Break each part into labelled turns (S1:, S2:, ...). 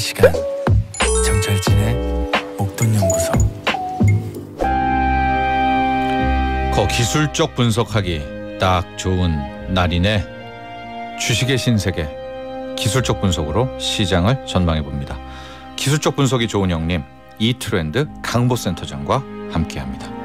S1: 시간 정철진의 목돈연구소 거 기술적 분석하기 딱 좋은 날이네 주식의 신세계 기술적 분석으로 시장을 전망해 봅니다 기술적 분석이 좋은 형님 이 트렌드 강보센터장과 함께합니다.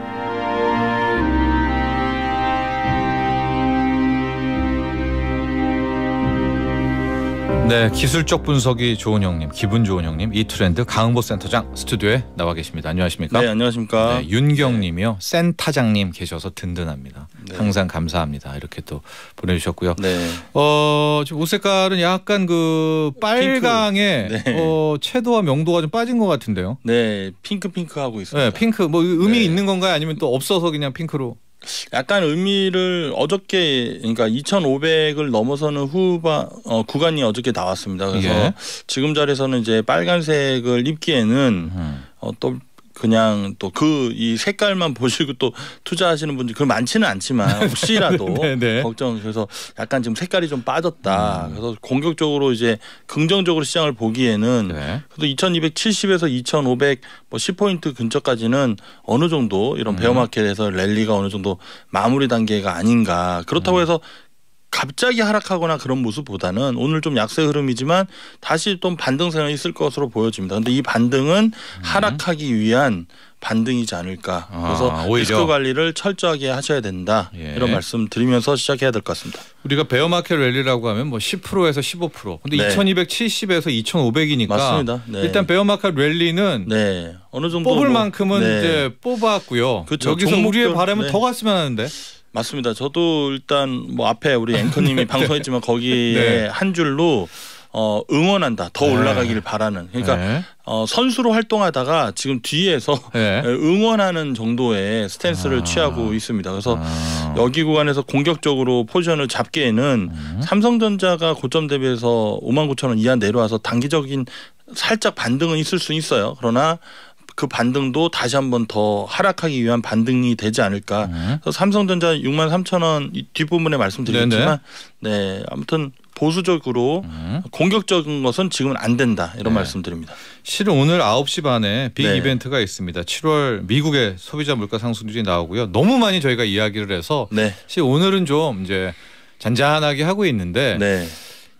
S1: 네, 기술적 분석이 좋은 형님, 기분 좋은 형님, 이 트렌드 강은보 센터장 스튜디오에 나와 계십니다. 안녕하십니까? 네, 안녕하십니까? 네, 윤경님이요, 센터장님 계셔서 든든합니다. 네. 항상 감사합니다. 이렇게 또 보내주셨고요. 네. 어, 지금 옷 색깔은 약간 그 빨강에 네. 어, 채도와 명도가 좀 빠진 것 같은데요. 네, 핑크 핑크 하고 있습니다.
S2: 네, 핑크 뭐 의미 네. 있는 건가요? 아니면 또 없어서 그냥 핑크로? 약간 의미를 어저께 그러니까 2,500을 넘어서는 후반 어, 구간이 어저께 나왔습니다. 그래서 예. 지금 자리에서는 이제 빨간색을 입기에는 음. 어, 또 그냥 또 그 이 색깔만 보시고 또 투자하시는 분들 그 많지는 않지만 네. 혹시라도 네, 네. 걱정 그래서 약간 지금 색깔이 좀 빠졌다. 음. 그래서 공격적으로 이제 긍정적으로 시장을 보기에는 네. 그래도 2270에서 2510 뭐 포인트 근처까지는 어느 정도 이런 음. 베어마켓에서 랠리가 어느 정도 마무리 단계가 아닌가. 그렇다고 음. 해서 갑자기 하락하거나 그런 모습보다는 오늘 좀 약세 흐름이지만 다시 또 반등세가 있을 것으로 보여집니다. 그런데이 반등은 음. 하락하기 위한 반등이지 않을까. 아, 그래서 아, 리스크 관리를 철저하게 하셔야 된다. 예. 이런 말씀 드리면서 시작해야 될 것 같습니다.
S1: 우리가 베어마켓 랠리라고 하면 뭐 10%에서 15% 근데 네. 2270에서 2500이니까 맞습니다. 네. 일단 베어마켓 랠리는 네. 어느 정도 뽑을 뭐, 만큼은 네. 이제 뽑았고요. 그쵸. 여기서 종목별, 우리의 바람은 네. 더 갔으면
S2: 하는데 맞습니다. 저도 일단 뭐 앞에 우리 앵커님이 네. 방송했지만 거기에 네. 한 줄로 어, 응원한다. 더 네. 올라가기를 바라는. 그러니까 네. 어, 선수로 활동하다가 지금 뒤에서 네. 응원하는 정도의 스탠스를 아. 취하고 있습니다. 그래서 아. 여기 구간에서 공격적으로 포지션을 잡기에는 음. 삼성전자가 고점 대비해서 5만 9천 원 이하 내려와서 단기적인 살짝 반등은 있을 수 있어요. 그러나 그 반등도 다시 한번 더 하락하기 위한 반등이 되지 않을까. 음. 그래서 삼성전자 6만 3천 원 뒷부분에 말씀드렸지만 네 아무튼 보수적으로 음. 공격적인 것은 지금은 안 된다 이런 네. 말씀드립니다. 실은 오늘 9시 반에 빅 네. 이벤트가 있습니다.
S1: 7월 미국의 소비자 물가 상승률이 나오고요. 너무 많이 저희가 이야기를 해서 네. 실 오늘은 좀 이제 잔잔하게 하고 있는데 네.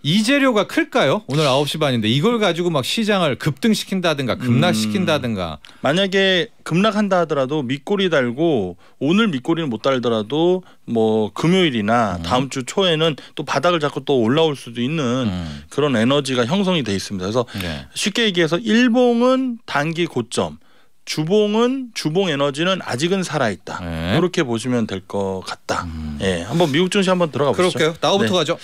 S1: 이재료가 클까요? 오늘 9시
S2: 반인데 이걸 가지고 막 시장을 급등시킨다든가 급락시킨다든가 음, 만약에 급락한다 하더라도 밑꼬이 달고 오늘 밑꼬이는못 달더라도 뭐 금요일이나 음. 다음 주 초에는 또 바닥을 잡고 또 올라올 수도 있는 음. 그런 에너지가 형성이 돼 있습니다. 그래서 네. 쉽게 얘기해서 일봉은 단기 고점 주봉은 주봉 에너지는 아직은 살아 있다. 네. 이렇게 보시면 될 것 같다. 음. 예, 한번 미국 증시 한번 들어가 보시죠. 그럴게요. 나부터 네. 가죠.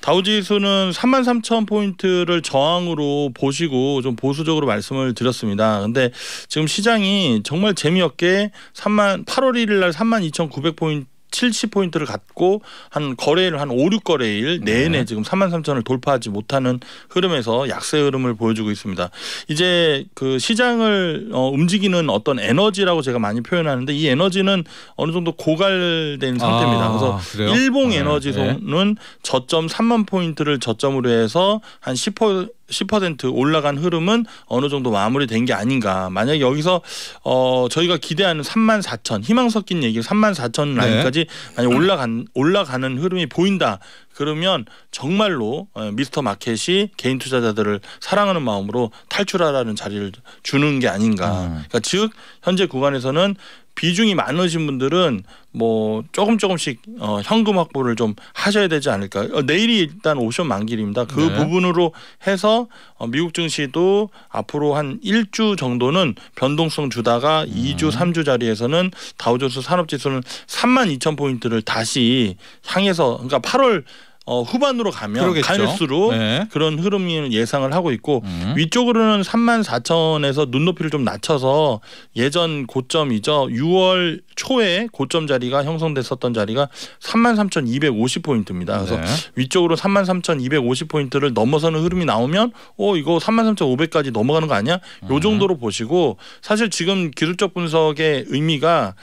S2: 다우지수는 33,000 포인트를 저항으로 보시고 좀 보수적으로 말씀을 드렸습니다. 근데 지금 시장이 정말 재미없게 3만 8월 1일 날32,900 포인트 7 0 포인트를 갖고 한 거래일 한 5, 6거래일 내내 지금 삼만삼천을 돌파하지 못하는 흐름에서 약세 흐름을 보여주고 있습니다. 이제 그 시장을 어, 움직이는 어떤 에너지라고 제가 많이 표현하는데 이 에너지는 어느 정도 고갈된 상태입니다. 아, 그래서 일봉 아, 에너지선은 저점 3만 포인트를 저점으로 해서 한10% 10% 올라간 흐름은 어느 정도 마무리된 게 아닌가. 만약 여기서 어 저희가 기대하는 3만 4천 희망 섞인 얘기 3만 4천 라인까지 네. 만약 올라간 올라가는 흐름이 보인다. 그러면 정말로 어, 미스터 마켓이 개인 투자자들을 사랑하는 마음으로 탈출하라는 자리를 주는 게 아닌가. 음. 그러니까 즉 현재 구간에서는 비중이 많으신 분들은 뭐 조금 조금씩 어, 현금 확보를 좀 하셔야 되지 않을까. 어, 내일이 일단 오션 만기일입니다. 그 네. 부분으로 해서 어, 미국 증시도 앞으로 한 1주 정도는 변동성 주다가 음. 2주, 3주 자리에서는 다우존스 산업지수는 3만 2천 포인트를 다시 향해서 그러니까 8월 어, 후반으로 가면 그러겠죠. 갈수록 네. 그런 흐름이 예상을 하고 있고 음. 위쪽으로는 3만 4천에서 눈높이를 좀 낮춰서 예전 고점이죠. 6월 초에 고점 자리가 형성됐었던 자리가 33,250포인트입니다. 그래서 네. 위쪽으로 33,250포인트를 넘어서는 흐름이 나오면 어 이거 33,500까지 넘어가는 거 아니야? 요 음. 정도로 보시고 사실 지금 기술적 분석의 의미가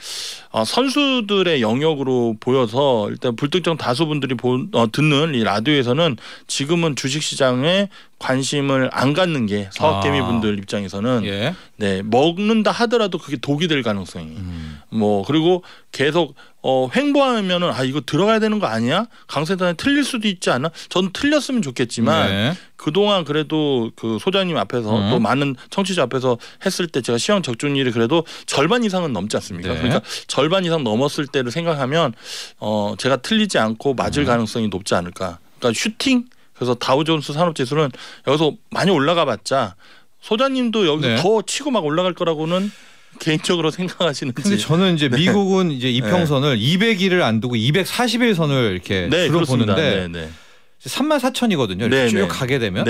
S2: 어, 선수들의 영역으로 보여서 일단 불특정 다수분들이 어, 듣는 이 라디오에서는 지금은 주식시장에 관심을 안 갖는 게 사업개미 아. 분들 아. 입장에서는 예. 네 먹는다 하더라도 그게 독이 될 가능성이 음. 뭐 그리고 계속 어 횡보하면은 아 이거 들어가야 되는 거 아니야 강세단에 틀릴 수도 있지 않아 전 틀렸으면 좋겠지만 네. 그동안 그래도 그 소장님 앞에서 음. 또 많은 청취자 앞에서 했을 때 제가 시황 적중률이 그래도 절반 이상은 넘지 않습니까 네. 그러니까 절반 이상 넘었을 때를 생각하면 어 제가 틀리지 않고 맞을 음. 가능성이 높지 않을까 그러니까 슈팅 그래서 다우존스 산업지수는 여기서 많이 올라가봤자 소장님도 여기서 네. 더 치고 막 올라갈 거라고는 개인적으로 생각하시는지. 근데 저는 이제 네. 미국은 이제 네. 이평선을
S1: 네. 200일을 안 두고 240일 선을 이렇게 네, 주로 보는데 네, 3만 4천이거든요. 이렇게 쭉 가게 되면.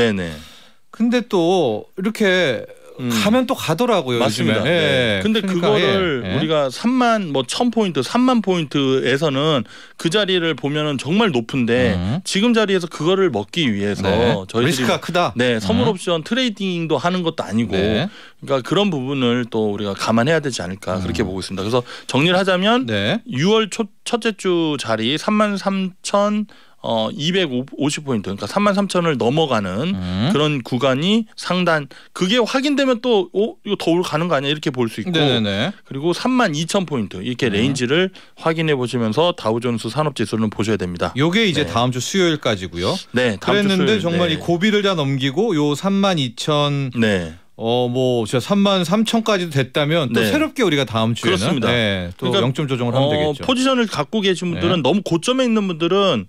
S2: 근데 또 이렇게 음. 가면 또 가더라고요. 맞습니다. 요즘에. 네. 예. 근데 그러니까, 그거를 예. 예. 우리가 3만 뭐1 0포인트 3만 포인트에서는 그 자리를 보면은 정말 높은데 음. 지금 자리에서 그거를 먹기 위해서 네. 저희 리스크가 크다. 네, 선물 음. 옵션 음. 트레이딩도 하는 것도 아니고 네. 그러니까 그런 부분을 또 우리가 감안해야 되지 않을까 음. 그렇게 보고 있습니다. 그래서 정리를 하자면 네. 6월 초, 첫째 주 자리 3만 3천 어 250포인트 그러니까 3만 3천을 넘어가는 음. 그런 구간이 상단 그게 확인되면 또 어, 이거 더 가는 거 아니야 이렇게 볼 수 있고 네네 그리고 3만 2천 포인트 이렇게 음. 레인지를 확인해 보시면서 다우존스 산업지수는 보셔야 됩니다. 요게 이제 네. 다음 주 수요일까지고요. 네, 다음 그랬는데 주 수요일, 정말 네. 이
S1: 고비를 다 넘기고 요 3만 2천 네. 어, 뭐, 제가 3만 3천까지도 됐다면 또 네. 새롭게
S2: 우리가 다음 주에는 그렇습니다. 네, 또 그러니까, 영점 조정을 하면 어, 되겠죠. 포지션을 갖고 계신 분들은 네. 너무 고점에 있는 분들은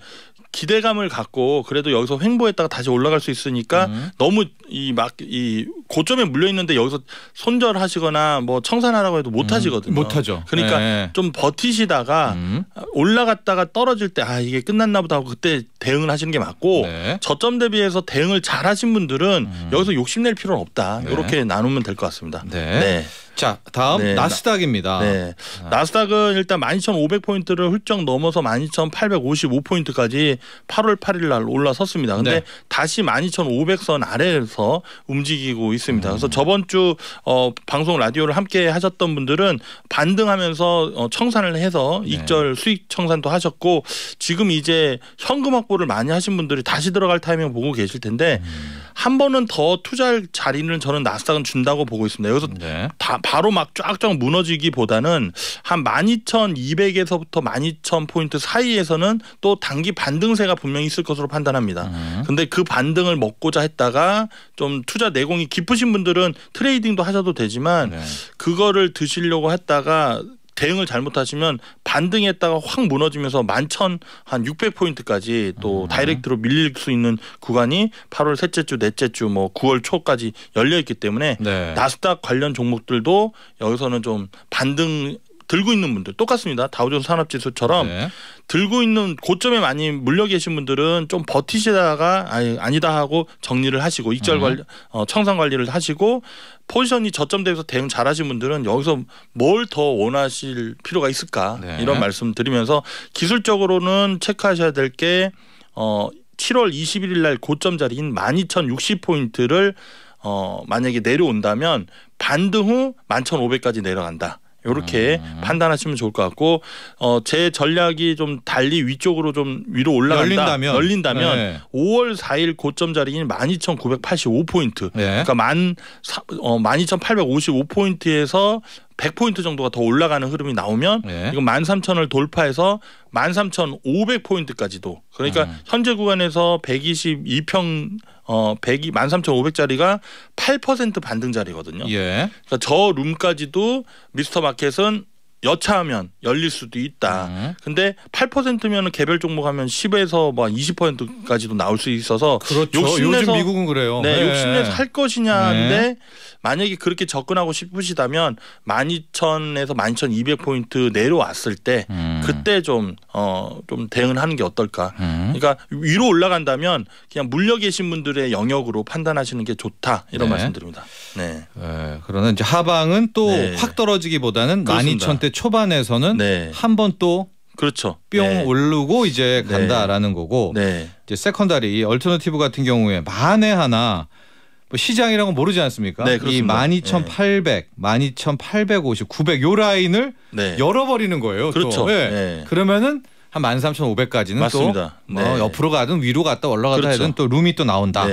S2: 기대감을 갖고 그래도 여기서 횡보했다가 다시 올라갈 수 있으니까 음. 너무 이 막이 이 고점에 물려 있는데 여기서 손절하시거나 뭐 청산하라고 해도 못 음. 하시거든요. 못 하죠. 그러니까 네. 좀 버티시다가 음. 올라갔다가 떨어질 때 아 이게 끝났나 보다 하고 그때 대응을 하시는 게 맞고 네. 저점 대비해서 대응을 잘 하신 분들은 음. 여기서 욕심낼 필요는 없다. 네. 이렇게 나누면 될 것 같습니다. 네. 네. 자 다음 네, 나스닥입니다. 네. 아. 나스닥은 일단 12,500포인트를 훌쩍 넘어서 12,855포인트까지 8월 8일 날 올라섰습니다. 근데 네. 다시 12,500선 아래에서 움직이고 있습니다. 음. 그래서 저번 주 어, 방송 라디오를 함께 하셨던 분들은 반등하면서 어, 청산을 해서 네. 익절 네. 수익 청산도 하셨고 지금 이제 현금 확보를 많이 하신 분들이 다시 들어갈 타이밍 보고 계실 텐데 음. 한 번은 더 투자할 자리는 저는 나스닥은 준다고 보고 있습니다. 여기서 네. 다 바로 막 쫙쫙 무너지기보다는 한 12,200에서부터 12,000포인트 사이에서는 또 단기 반등세가 분명히 있을 것으로 판단합니다. 음. 근데 그 반등을 먹고자 했다가 좀 투자 내공이 깊으신 분들은 트레이딩도 하셔도 되지만 네. 그거를 드시려고 했다가 대응을 잘못하시면 반등했다가 확 무너지면서 만천 한 600포인트까지 또 음. 다이렉트로 밀릴 수 있는 구간이 8월 셋째 주, 넷째 주, 뭐 9월 초까지 열려 있기 때문에 네. 나스닥 관련 종목들도 여기서는 좀 반등 들고 있는 분들 똑같습니다. 다우존스 산업지수처럼 네. 들고 있는 고점에 많이 물려 계신 분들은 좀 버티시다가 아니, 아니다 하고 정리를 하시고 익절 네. 관리, 어, 청산 관리를 하시고 포지션이 저점 대비서 대응 잘하신 분들은 여기서 뭘 더 원하실 필요가 있을까 네. 이런 말씀 드리면서 기술적으로는 체크하셔야 될 게 어, 7월 21일 날 고점 자리인 12,060포인트를 어, 만약에 내려온다면 반등 후 11,500까지 내려간다. 이렇게 음. 판단하시면 좋을 것 같고 어, 제 전략이 좀 달리 위쪽으로 좀 위로 올라간다 열린다면, 열린다면 네. 5월 4일 고점 자리인 12,985포인트 네. 그러니까 만 어, 12,855포인트에서 100포인트 정도가 더 올라가는 흐름이 나오면 예. 이건 13,000을 돌파해서 13,500포인트까지도 그러니까 음. 현재 구간에서 122평 어1 0이 13,500짜리가 8% 반등 자리거든요. 예. 그러니까 저 룸까지도 미스터 마켓은 여차하면 열릴 수도 있다. 음. 근데 8%면 개별 종목 하면 10에서 뭐 20%까지도 나올 수 있어서 그렇죠. 욕심내서 미국은 그래요. 네, 네. 욕심내서 할 것이냐인데 네. 만약에 그렇게 접근하고 싶으시다면 12,000에서 12,200 포인트 내려왔을 때 음. 그때 좀어좀 어, 좀 대응하는 을게 어떨까? 음. 그러니까 위로 올라간다면 그냥 물려 계신 분들의 영역으로 판단하시는 게 좋다 이런 네. 말씀드립니다. 네. 네
S1: 그러나 이제 하방은 또확 네.
S2: 떨어지기보다는
S1: 12,000대 초반에서는 네. 한번 또 그렇죠. 뿅 네. 오르고 이제 네. 간다라는 거고 네. 이제 세컨다리 얼터너티브 같은 경우에 만에 하나 뭐 시장이라고 모르지 않습니까? 네, 그이 12,800, 네. 12,850, 900요 라인을 네. 열어버리는 거예요. 그렇죠. 네. 네. 그러면은 한 13,500까지는 맞습니다. 또뭐 어, 네.
S2: 옆으로 가든 위로 갔다 올라가든 그렇죠. 또
S1: 룸이 또 나온다.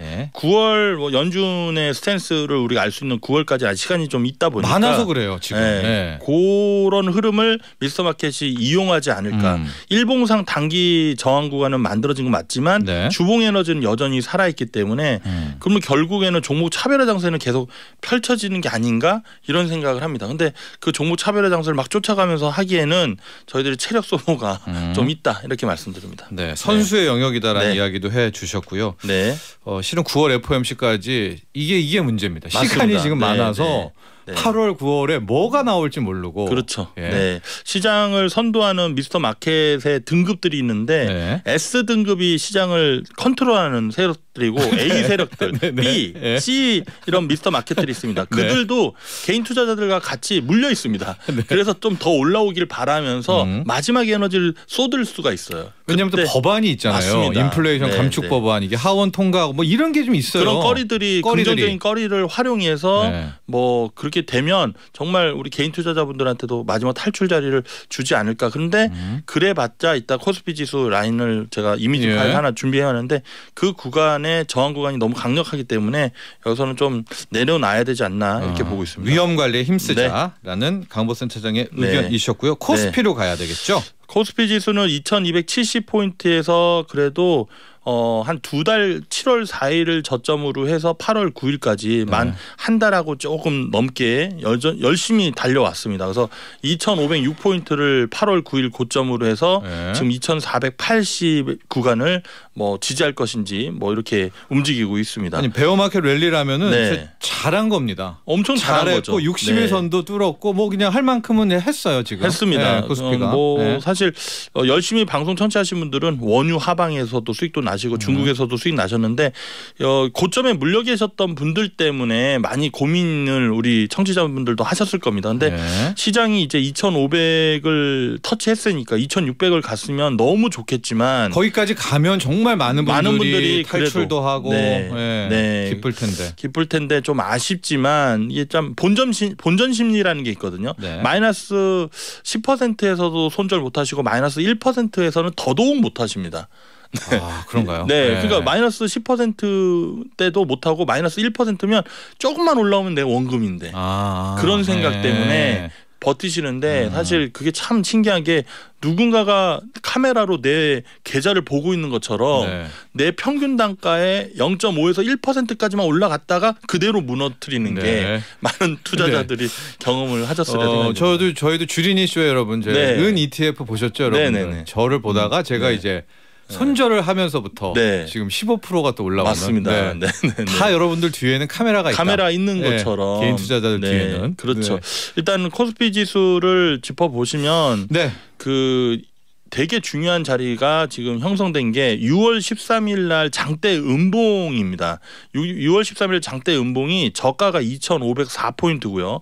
S1: 예.
S2: 9월 뭐 연준의 스탠스를 우리가 알 수 있는 9월까지 아직 시간이 좀 있다 보니까 많아서 그래요 지금 예. 예. 그런 흐름을 미스터마켓이 이용하지 않을까. 음. 일봉상 단기 저항 구간은 만들어진 건 맞지만 네. 주봉 에너지는 여전히 살아있기 때문에 음. 그러면 결국에는 종목 차별화 장세는 계속 펼쳐지는 게 아닌가 이런 생각을 합니다. 근데 그 종목 차별화 장세를 막 쫓아가면서 하기에는 저희들이 체력 소모가 음. 좀 있다 이렇게 말씀드립니다.
S1: 네, 선수의 네. 영역이다라는 네. 이야기도 해주셨고요. 네. 어, 실은 9월 FOMC까지 이게 이게 문제입니다. 맞습니다. 시간이 지금 네, 많아서
S2: 네. 8월 9월에 뭐가 나올지 모르고 그렇죠. 예. 네. 시장을 선도하는 미스터 마켓의 등급들이 있는데 네. S 등급이 시장을 컨트롤하는 새로 세력들이고 A 네. 세력들, 네네. 네. B, 네. C 이런 미스터 마켓들이 있습니다. 네. 그들도 네. 개인 투자자들과 같이 물려 있습니다. 네. 그래서 좀 더 올라오길 바라면서 음. 마지막 에너지를 쏟을 수가 있어요. 왜냐하면 또 법안이
S1: 있잖아요. 맞습니다. 인플레이션 감축 법안
S2: 이게 하원 통과하고 뭐 이런 게 좀 있어요. 그런 꺼리들이, 꺼리들이, 긍정적인 꺼리를 활용해서 뭐 그렇게 되면 정말 우리 개인 투자자분들한테도 마지막 탈출 자리를 주지 않을까. 그런데 음. 그래봤자 이따 코스피 지수 라인을 제가 이미지 예. 파일 하나 준비해 왔는데 그 구간 간의 저항 구간이 너무 강력하기 때문에 여기서는 좀 내려놔야 되지 않나 이렇게 어. 보고 있습니다. 위험 관리에 힘쓰자라는 네. 강보센터장의 네. 의견이셨고요. 네. 코스피로 가야 되겠죠. 코스피 지수는 2270 포인트에서 그래도 어, 한두 달 7월 4일을 저점으로 해서 8월 9일까지 만한 달하고 조금 넘게 열전, 열심히 달려왔습니다. 그래서 2,506포인트를 8월 9일 고점으로 해서 네. 지금 2,480 구간을 뭐 지지할 것인지 뭐 이렇게 움직이고 있습니다. 아니 베어마켓 랠리라면은 네. 잘한 겁니다.
S1: 엄청 잘했고 60일선도 뚫었고 뭐
S2: 그냥 할 만큼은 했어요 지금. 했습니다. 네, 코스피가. 어, 뭐 네. 사실 어, 열심히 방송 청취하신 분들은 원유 하방에서도 수익도 나시고 음. 중국에서도 수익 나셨는데 어, 고점에 물려 계셨던 분들 때문에 많이 고민을 우리 청취자분들도 하셨을 겁니다. 근데 네. 시장이 이제 2,500을 터치했으니까 2,600을 갔으면 너무 좋겠지만 거기까지 가면 정말 정말 많은 분들이, 많은 분들이 탈출도 하고 네. 네. 네. 기쁠 텐데 기쁠 텐데 좀 아쉽지만 이게 좀 본점 심, 본전 심리라는 게 있거든요. 네. 마이너스 10%에서도 손절 못 하시고 마이너스 1%에서는 더더욱 못 하십니다. 네. 아, 그런가요? 네. 네. 그러니까 마이너스 1 0때도 못하고 마이너스 1%면 조금만 올라오면 내 원금인데. 아, 아 그런 생각 네. 때문에 버티시는데 음. 사실 그게 참 신기한 게 누군가가 카메라로 내 계좌를 보고 있는 것처럼 네. 내 평균 단가의 0.5에서 1%까지만 올라갔다가 그대로 무너뜨리는 네. 게 많은 네. 투자자들이 어, 네. 경험을 하셨을 때 어, 저도
S1: 저희도 주린이 쇼 여러분 제은 ETF 보셨죠 여러분? 네, 네, 저를 보다가 제가 이제 네. 손절을 하면서부터 네. 지금 15%가 또 올라왔습니다. 네. 네, 네. 네. 다 여러분들 뒤에는
S2: 카메라가 있다. 카메라 있는 것처럼 개인 투자자들 뒤에는 그렇죠. 일단 코스피 지수를 짚어 보시면 그 되게 중요한 자리가 지금 형성된 게 6월 13일 날 장대 음봉입니다. 6, 월 13일 장대 음봉이 저가가 2,504포인트고요.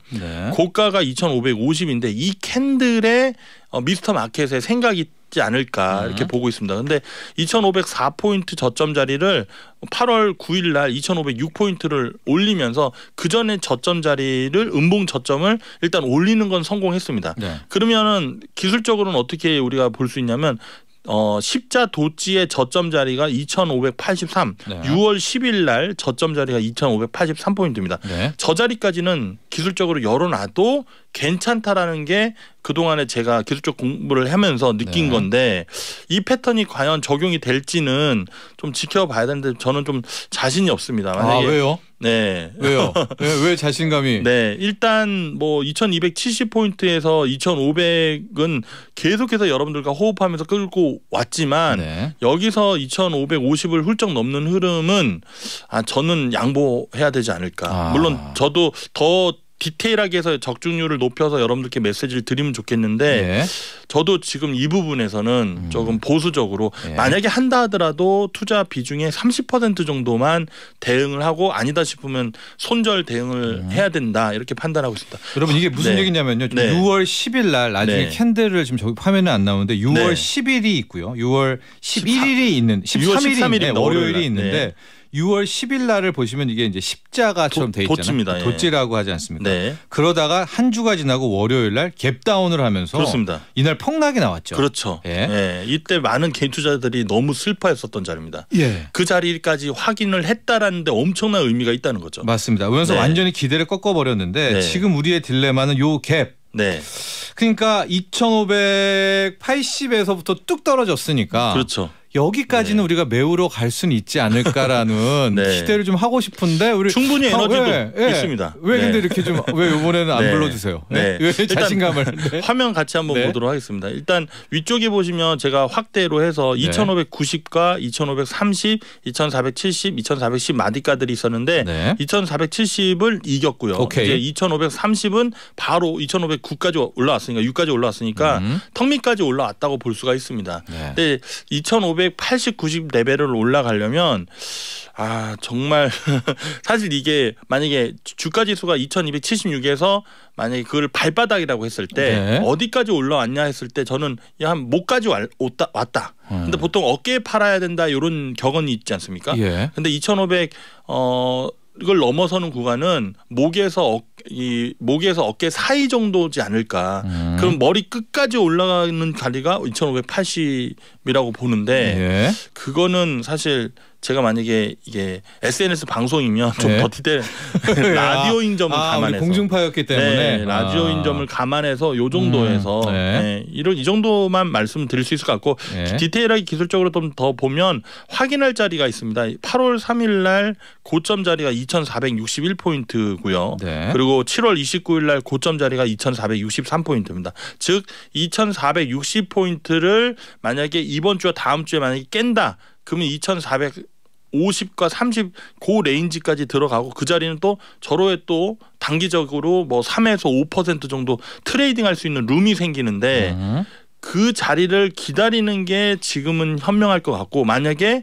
S2: 고가가 2,550인데 이 캔들의 어, 미스터 마켓의 생각이 있지 않을까 음. 이렇게 보고 있습니다. 근데 2,504포인트 저점 자리를 8월 9일 날 2,506포인트를 올리면서 그 전에 저점 자리를 음봉 저점을 일단 올리는 건 성공했습니다. 네. 그러면은 기술적으로는 어떻게 우리가 볼 수 있냐면 어, 십자 도지의 저점 자리가 2,583. 네. 6월 10일 날 저점 자리가 2,583포인트입니다. 네. 저 자리까지는 기술적으로 열어놔도 괜찮다라는 게 그동안에 제가 기술적 공부를 하면서 느낀 네. 건데 이 패턴이 과연 적용이 될지는 좀 지켜봐야 되는데 저는 좀 자신이 없습니다. 아, 만약에 아, 왜요? 네. 왜요? 왜, 네,
S1: 왜 자신감이?
S2: 네. 일단 뭐 2270포인트에서 2500은 계속해서 여러분들과 호흡하면서 끌고 왔지만 네. 여기서 2550을 훌쩍 넘는 흐름은 아, 저는 양보해야 되지 않을까. 아. 물론 저도 더 디테일하게 해서 적중률을 높여서 여러분들께 메시지를 드리면 좋겠는데 예. 저도 지금 이 부분에서는 음. 조금 보수적으로 예. 만약에 한다 하더라도 투자 비중의 30% 정도만 대응을 하고 아니다 싶으면 손절 대응을 음. 해야 된다 이렇게 판단하고 있습니다. 여러분 이게 무슨 네. 얘기냐면요. 네. 6월
S1: 10일 날 나중에 네. 캔들을 지금 저기 화면에 안 나오는데 6월 10일이 있고요. 6월 11일이 13, 있는 13일이 1 3 월요일이 있는데 네. 6월 10일 날을 보시면 이게 이제 십자가처럼 돼 있잖아요. 도치입니다. 예. 도치라고 하지 않습니까? 네. 그러다가 한 주가 지나고 월요일
S2: 날 갭다운을 하면서 그렇습니다.
S1: 이날 폭락이 나왔죠. 그렇죠. 예. 예.
S2: 이때 많은 개인 투자자들이 너무 슬퍼했었던 자리입니다. 예. 그 자리까지 확인을 했다라는데 엄청난 의미가 있다는 거죠. 맞습니다. 그래서 네. 완전히
S1: 기대를 꺾어 버렸는데 네. 지금 우리의 딜레마는 요 갭. 네. 그러니까 2,580에서부터 뚝 떨어졌으니까. 그렇죠. 여기까지는 네. 우리가 매우러 갈 수는 있지 않을까라는 네. 기대를 좀 하고 싶은데 우리 충분히 아, 에너지도 아, 왜, 예. 있습니다. 왜 근데 네. 이렇게 좀
S2: 왜 이번에는 안 네. 불러주세요? 네. 네. 왜 자신감을? 화면 같이 한번 보도록 하겠습니다. 일단 위쪽에 보시면 제가 확대로 해서 2,590과 2,530, 2,470, 2,410 마디가들이 있었는데 2,470을 이겼고요. 오케이. 이제 2,530은 바로 2,509까지 올라왔으니까 6까지 올라왔으니까 음. 턱밑까지 올라왔다고 볼 수가 있습니다. 근데 2,500 580, 90 레벨을 올라가려면 아 정말 사실 이게 만약에 주가 지수가 2,276에서 만약에 그걸 발바닥이라고 했을 때 네. 어디까지 올라왔냐 했을 때 저는 한 목까지 왔다 왔다. 음. 근데 보통 어깨에 팔아야 된다 이런 격언이 있지 않습니까? 예. 근데 2,500 어. 이걸 넘어서는 구간은 목에서 어, 이 목에서 어깨 사이 정도지 않을까. 음. 그럼 머리 끝까지 올라가는 다리가 2,580이라고 보는데 예. 그거는 사실 제가 만약에 이게 SNS 방송이면 좀버티대 라디오인 점을 아, 아 감안해서 공중파였기 때문에 네, 라디오인 아. 점을 감안해서 요 정도에서 음. 네. 네 이런 이 정도만 말씀드릴 수 있을 것 같고 네. 디테일하게 기술적으로 좀 더 보면 확인할 자리가 있습니다. 8월 3일 날 고점 자리가 2,461 포인트고요. 네. 그리고 7월 29일 날 고점 자리가 2,463 포인트입니다. 즉 2,460 포인트를 만약에 이번 주와 다음 주에 만약에 깬다. 그러면 2,450과 30고 레인지까지 들어가고 그 자리는 또 저로에 또 단기적으로 뭐 3에서 5% 정도 트레이딩 할 수 있는 룸이 생기는데 음. 그 자리를 기다리는 게 지금은 현명할 것 같고 만약에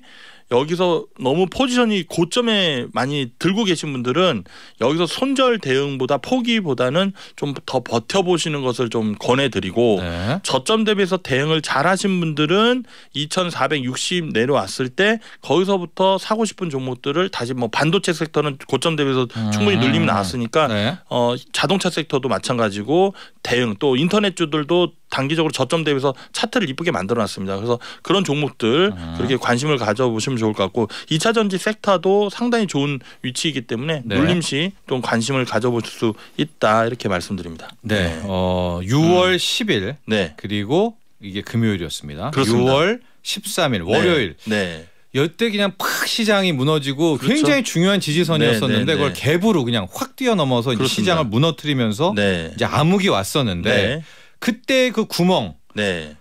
S2: 여기서 너무 포지션이 고점에 많이 들고 계신 분들은 여기서 손절 대응보다 포기보다는 좀 더 버텨보시는 것을 좀 권해드리고 네. 저점 대비해서 대응을 잘하신 분들은 2,460 내려왔을 때 거기서부터 사고 싶은 종목들을 다시 뭐 반도체 섹터는 고점 대비해서 충분히 눌림이 음. 나왔으니까 네. 어, 자동차 섹터도 마찬가지고 대응 또 인터넷주들도 단기적으로 저점 대비해서 차트를 이쁘게 만들어놨습니다. 그래서 그런 종목들 음. 그렇게 관심을 가져보시면. 좋을 것 같고 2차 전지 섹터도 상당히 좋은 위치이기 때문에 네. 눌림시 좀 관심을 가져볼 수 있다 이렇게 말씀드립니다.
S1: 네. 네. 어, 6월
S2: 음. 10일
S1: 네. 그리고 이게 금요일이었습니다. 그렇습니다. 6월 13일 월요일. 네. 열대 네. 그냥 팍 시장이 무너지고 그렇죠? 굉장히 중요한 지지선이었었는데 네, 네, 그걸 갭으로 그냥 확 뛰어넘어서 시장을 무너뜨리면서 이제 암흑이 왔었는데 그때 그 구멍 네.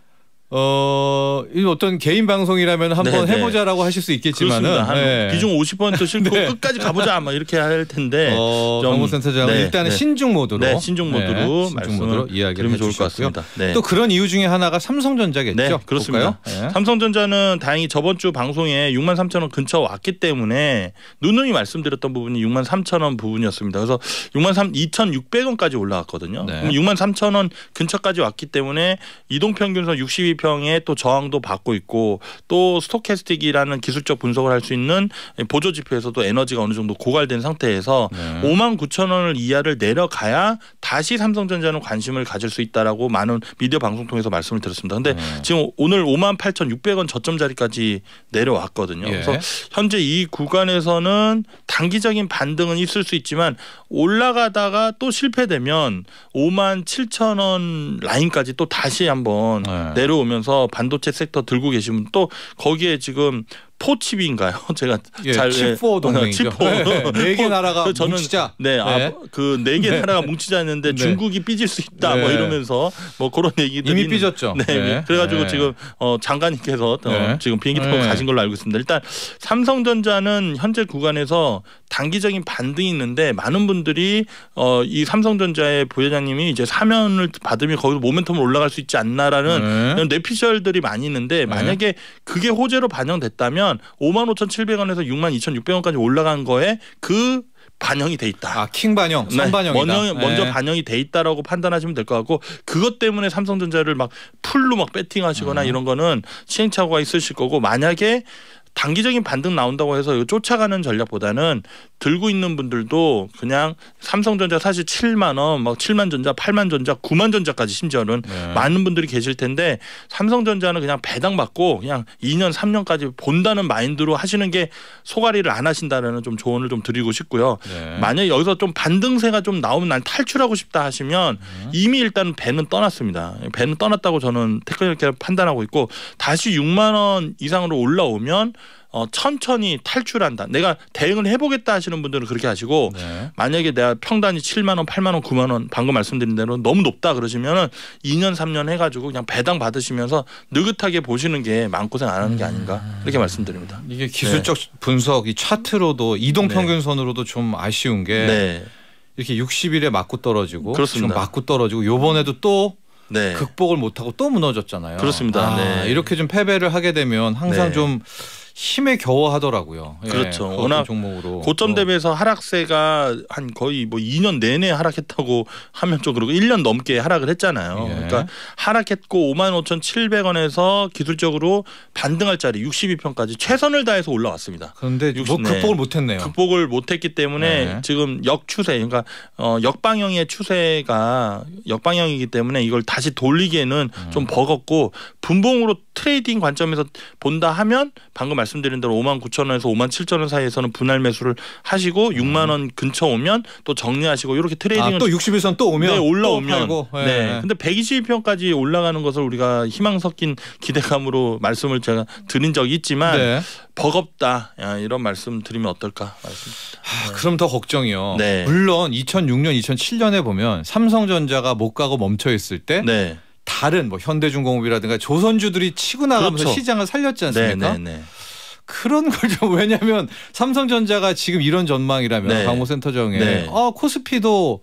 S1: 어, 어떤 개인
S2: 방송이라면 한번 네네. 네. 해보자라고 하실 수 있겠지만은 네. 비중 50% 실고 네. 끝까지 가보자 아마 이렇게 할 텐데 어, 정보센터장 네. 일단은 네. 신중 모드로 네. 신중 모드로 네, 신중 모드로 이야기를 해 좋을 것 같습니다. 또 그런 이유 중에 하나가 삼성전자겠죠. 그렇습니다. 삼성전자는 다행히 저번 주 방송에 6만 3천 원 근처 왔기 때문에 누누이 말씀드렸던 부분이 6만 3천 원 부분이었습니다. 그래서 6만 3 2,600원까지 올라왔거든요. 그 6만 3천 원 근처까지 왔기 때문에 이동 평균선 62 비평의또 저항도 받고 있고 또 스토캐스틱이라는 기술적 분석을 할 수 있는 보조 지표에서도 에너지가 어느 정도 고갈된 상태에서 네. 5만 9천 원을 이하를 내려가야 다시 삼성전자는 관심을 가질 수 있다라고 많은 미디어 방송 통해서 말씀을 드렸습니다. 근데 네. 지금 오늘 5만 8,600원 저점 자리까지 내려왔거든요. 예. 그래서 현재 이 구간에서는 단기적인 반등은 있을 수 있지만 올라가다가 또 실패되면 5만 7천 원 라인까지 또 다시 한번 네. 내려오면 보면서 반도체 섹터 들고 계시면 또 거기에 지금 포칩인가요? 제가 예, 잘 예. 칩포 동맹이죠. 칩포 네개 네. 네 나라가 저는 뭉치자. 네, 아, 그네 그 네 개 나라가 뭉치자 했는데 네. 중국이 삐질 수 있다 뭐 이러면서 뭐 그런 얘기들이 이미 삐졌죠. 네, 네. 그래가지고 지금 어, 장관님께서 어, 지금 비행기 타고 가신 걸로 알고 있습니다. 일단 삼성전자는 현재 구간에서 단기적인 반등이 있는데 많은 분들이 어, 이 삼성전자의 부회장님이 이제 사면을 받으면 거기서 모멘텀을 올라갈 수 있지 않나라는 네. 내피셜들이 많이 있는데 만약에 그게 호재로 반영됐다면 보면 55,700원에서 62,600원까지 올라간 거에 그 반영이 돼 있다. 아, 킹 반영, 선 네. 반영이다. 먼저, 먼저 네. 반영이 돼 있다라고 판단하시면 될 것 같고 그것 때문에 삼성전자를 막 풀로 막 배팅하시거나 음. 이런 거는 시행착오가 있으실 거고 만약에 단기적인 반등 나온다고 해서 이거 쫓아가는 전략보다는 들고 있는 분들도 그냥 삼성전자 사실 7만 원, 막 7만 전자, 8만 전자, 9만 전자까지 심지어는 네. 많은 분들이 계실 텐데 삼성전자는 그냥 배당 받고 그냥 2년, 3년까지 본다는 마인드로 하시는 게 소가리를 안 하신다라는 좀 조언을 좀 드리고 싶고요. 네. 만약 여기서 좀 반등세가 좀 나오면 난 탈출하고 싶다 하시면 음. 이미 일단 배는 떠났습니다. 배는 떠났다고 저는 테크니컬 판단하고 있고 다시 6만 원 이상으로 올라오면 어, 천천히 탈출한다. 내가 대응을 해보겠다 하시는 분들은 그렇게 하시고 네. 만약에 내가 평단이 7만 원, 8만 원, 9만 원 방금 말씀드린 대로 너무 높다 그러시면은 2년, 3년 해가지고 그냥 배당 받으시면서 느긋하게 보시는 게 마음고생 안 하는 게 아닌가
S1: 이렇게 음. 말씀드립니다.
S2: 이게 기술적
S1: 네. 분석, 이 차트로도 이동 네. 평균선으로도 네. 좀 아쉬운 게 네. 이렇게 60일에 맞고 떨어지고 그렇습니다. 지금 맞고 떨어지고 요번에도 또 네. 극복을 못하고 또 무너졌잖아요. 그렇습니다. 아, 이렇게 좀 패배를 하게 되면
S2: 항상 좀 힘에 겨워하더라고요. 예, 그렇죠. 예, 워낙 종목으로 고점 어. 대비해서 하락세가 한 거의 뭐 2년 내내 하락했다고 하면 좀 그리고 1년 넘게 하락을 했잖아요. 예. 그러니까 하락했고 55,700원에서 기술적으로 반등할 자리 62평까지 최선을 다해서 올라왔습니다. 그런데 60, 뭐 네. 극복을 못했네요. 극복을 못했기 때문에 예. 지금 역추세 그러니까 어, 역방향의 추세가 역방향이기 때문에 이걸 다시 돌리기에는 음. 좀 버겁고 분봉으로 트레이딩 관점에서 본다 하면 방금 말씀 말씀드린 대로 5만 9천 원에서 5만 7천 원 사이에서는 분할 매수를 하시고 6만 원 근처 오면 또 정리하시고 이렇게 트레이딩을 아, 또 61선
S1: 또 오면 네, 올라오면 또 예, 네. 네.
S2: 근데 121평까지 올라가는 것을 우리가 희망 섞인 기대감으로 말씀을 제가 드린 적이 있지만 네. 버겁다 야, 이런 말씀 드리면 어떨까 말씀입 아, 그럼 더 걱정이요. 네.
S1: 물론 2006년, 2007년에 보면 삼성전자가 못 가고 멈춰 있을 때 네. 다른 뭐 현대중공업이라든가 조선주들이 치고 나가면서 그렇죠. 시장을 살렸지 않습니까? 네, 네, 네. 그런 걸 좀 왜냐하면 삼성전자가 지금 이런 전망이라면 네. 광고센터장에 네. 아 코스피도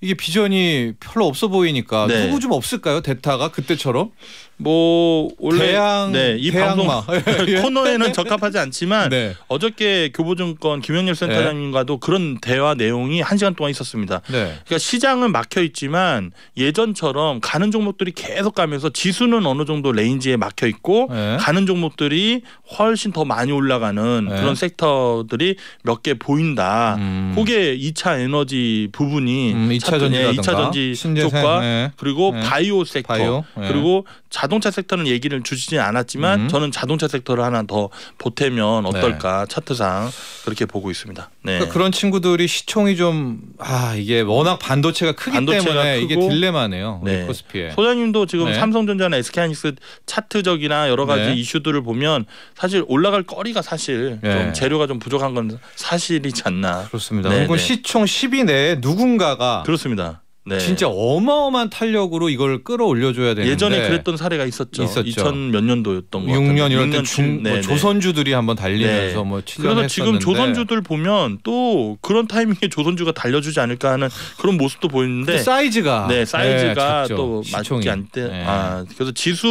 S1: 이게 비전이 별로 없어 보이니까 네. 누구 좀 없을까요 대타가 그때처럼? 뭐 원래 태양, 네, 이 방송 예. 코너에는
S2: 적합하지 않지만 네. 어저께 교보증권 김영렬 센터장님과도 네. 그런 대화 내용이 한 시간 동안 있었습니다. 네. 그러니까 시장은 막혀 있지만 예전처럼 가는 종목들이 계속 가면서 지수는 어느 정도 레인지에 막혀 있고 네. 가는 종목들이 훨씬 더 많이 올라가는 네. 그런 섹터들이 몇 개 보인다. 음. 그게 2차 에너지 부분이 음, 2차 전지, 2차 전지 쪽과 그리고 바이오 섹터 바이오? 그리고 자 자동차 섹터는 얘기를 주시진 않았지만 음. 저는 자동차 섹터를 하나 더 보태면 네. 어떨까 네. 차트상 그렇게 보고 있습니다. 네. 그러니까 그런 친구들이 시총이 좀아 이게 워낙 반도체가 크기 반도체가 때문에 크고, 이게 딜레마네요. 네. 코스피에. 소장님도 지금 네. 삼성전자나 SK하이닉스 차트적이나 여러 가지 네. 이슈들을 보면 사실 올라갈 거리가 사실 좀 재료가 좀 부족한 건 사실이지 않나. 그렇습니다. 네,
S1: 시총 10위 내에 누군가가 그렇습니다.
S2: 네. 진짜 어마어마한 탄력으로
S1: 이걸 끌어올려줘야 되는데 예전에 그랬던 사례가 있었죠. 있었죠. 2000
S2: 몇 년도였던 것 같아요. 6년 이럴 때중 네, 뭐 네. 조선주들이
S1: 한번 달리면서 네. 뭐 그래서 했었는데. 지금 조선주들
S2: 보면 또 그런 타이밍에 조선주가 달려주지 않을까 하는 그런 모습도 보이는데 사이즈가 네 사이즈가 네, 또 맞지 않대. 네. 아 그래서 지수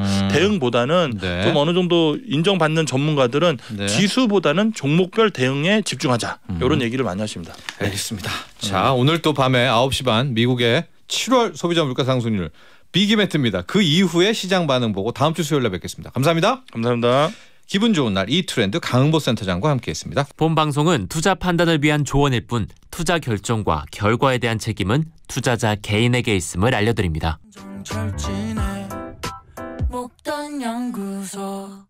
S2: 음. 대응보다는 좀 어느 정도 인정받는 전문가들은 지수보다는 종목별 대응에 집중하자 음. 이런 얘기를 많이 하십니다.
S1: 알겠습니다. 자 오늘 또 밤에 9시 반 주간 미국의
S2: 7월 소비자
S1: 물가 상승률 비기 멘트입니다. 그 이후에 시장 반응 보고 다음 주 수요일에 뵙겠습니다. 감사합니다. 감사합니다. 기분 좋은 날 이 트렌드 강은보 센터장과 함께했습니다. 본 방송은 투자 판단을 위한 조언일 뿐 투자 결정과 결과에 대한 책임은 투자자 개인에게 있음을 알려드립니다.
S2: 철진해, 연구소.